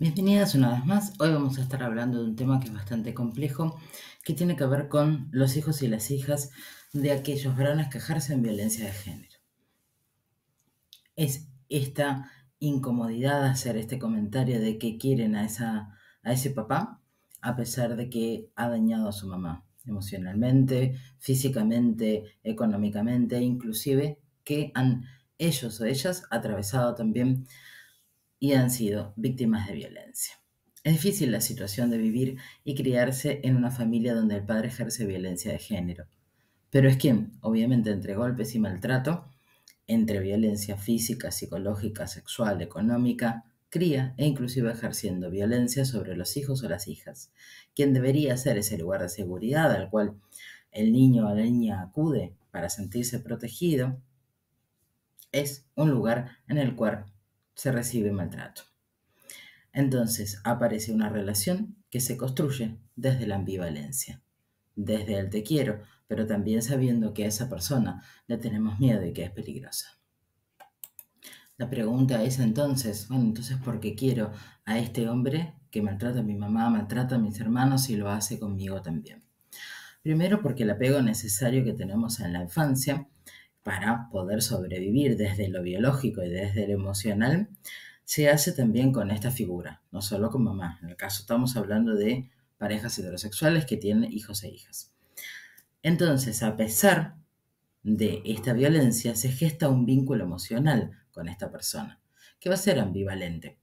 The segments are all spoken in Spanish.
Bienvenidas una vez más. Hoy vamos a estar hablando de un tema que es bastante complejo, que tiene que ver con los hijos y las hijas de aquellos varones que ejercen violencia de género. Es esta incomodidad de hacer este comentario de que quieren a, a ese papá a pesar de que ha dañado a su mamá emocionalmente, físicamente, económicamente, inclusive que han ellos o ellas atravesado también y han sido víctimas de violencia. Es difícil la situación de vivir y criarse en una familia donde el padre ejerce violencia de género, pero es quien, obviamente, entre golpes y maltrato, entre violencia física, psicológica, sexual, económica, cría e inclusive ejerciendo violencia sobre los hijos o las hijas, quien debería ser ese lugar de seguridad al cual el niño o la niña acude para sentirse protegido, es un lugar en el cual se recibe maltrato. Entonces aparece una relación que se construye desde la ambivalencia, desde el te quiero, pero también sabiendo que a esa persona le tenemos miedo y que es peligrosa. La pregunta es entonces, bueno, entonces ¿por qué quiero a este hombre que maltrata a mi mamá, maltrata a mis hermanos y lo hace conmigo también? Primero porque el apego necesario que tenemos en la infancia para poder sobrevivir desde lo biológico y desde lo emocional, se hace también con esta figura, no solo con mamá. En el caso estamos hablando de parejas heterosexuales que tienen hijos e hijas. Entonces, a pesar de esta violencia, se gesta un vínculo emocional con esta persona, que va a ser ambivalente.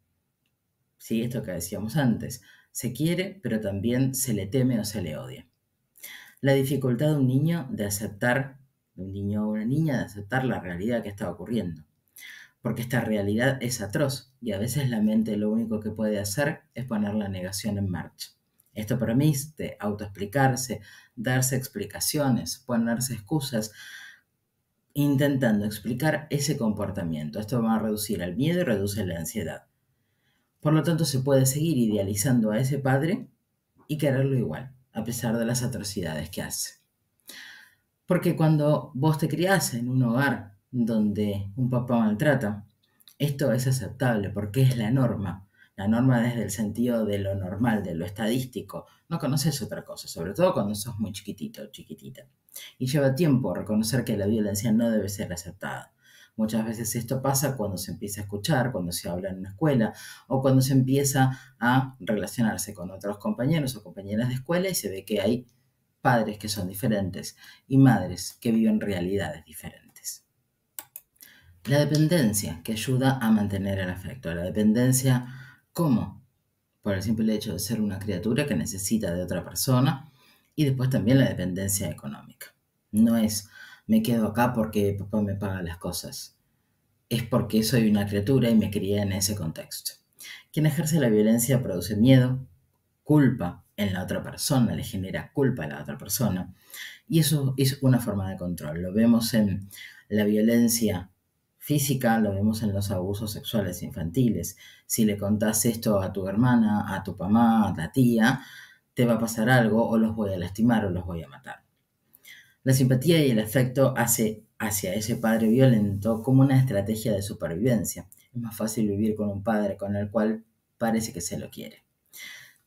Sí, esto que decíamos antes, se quiere, pero también se le teme o se le odia. La dificultad de un niño de aceptar un niño o una niña de aceptar la realidad que está ocurriendo. Porque esta realidad es atroz y a veces la mente lo único que puede hacer es poner la negación en marcha. Esto permite autoexplicarse, darse explicaciones, ponerse excusas, intentando explicar ese comportamiento. Esto va a reducir el miedo y reduce la ansiedad. Por lo tanto, se puede seguir idealizando a ese padre y quererlo igual, a pesar de las atrocidades que hace. Porque cuando vos te criás en un hogar donde un papá maltrata, esto es aceptable porque es la norma. La norma desde el sentido de lo normal, de lo estadístico. No conoces otra cosa, sobre todo cuando sos muy chiquitito o chiquitita. Y lleva tiempo reconocer que la violencia no debe ser aceptada. Muchas veces esto pasa cuando se empieza a escuchar, cuando se habla en una escuela o cuando se empieza a relacionarse con otros compañeros o compañeras de escuela y se ve que hay padres que son diferentes y madres que viven realidades diferentes. La dependencia que ayuda a mantener el afecto. La dependencia como por el simple hecho de ser una criatura que necesita de otra persona y después también la dependencia económica. No es me quedo acá porque papá me paga las cosas. Es porque soy una criatura y me crié en ese contexto. Quien ejerce la violencia produce miedo, culpa, en la otra persona, le genera culpa a la otra persona. Y eso es una forma de control. Lo vemos en la violencia física, lo vemos en los abusos sexuales infantiles. Si le contás esto a tu hermana, a tu mamá, a tu tía, te va a pasar algo o los voy a lastimar o los voy a matar. La simpatía y el afecto hace hacia ese padre violento como una estrategia de supervivencia. Es más fácil vivir con un padre con el cual parece que se lo quiere.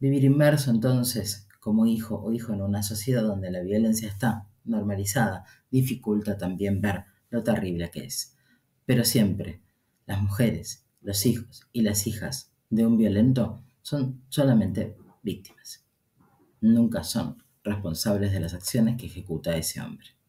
Vivir inmerso entonces como hijo o hijo en una sociedad donde la violencia está normalizada dificulta también ver lo terrible que es. Pero siempre, las mujeres, los hijos y las hijas de un violento son solamente víctimas. Nunca son responsables de las acciones que ejecuta ese hombre.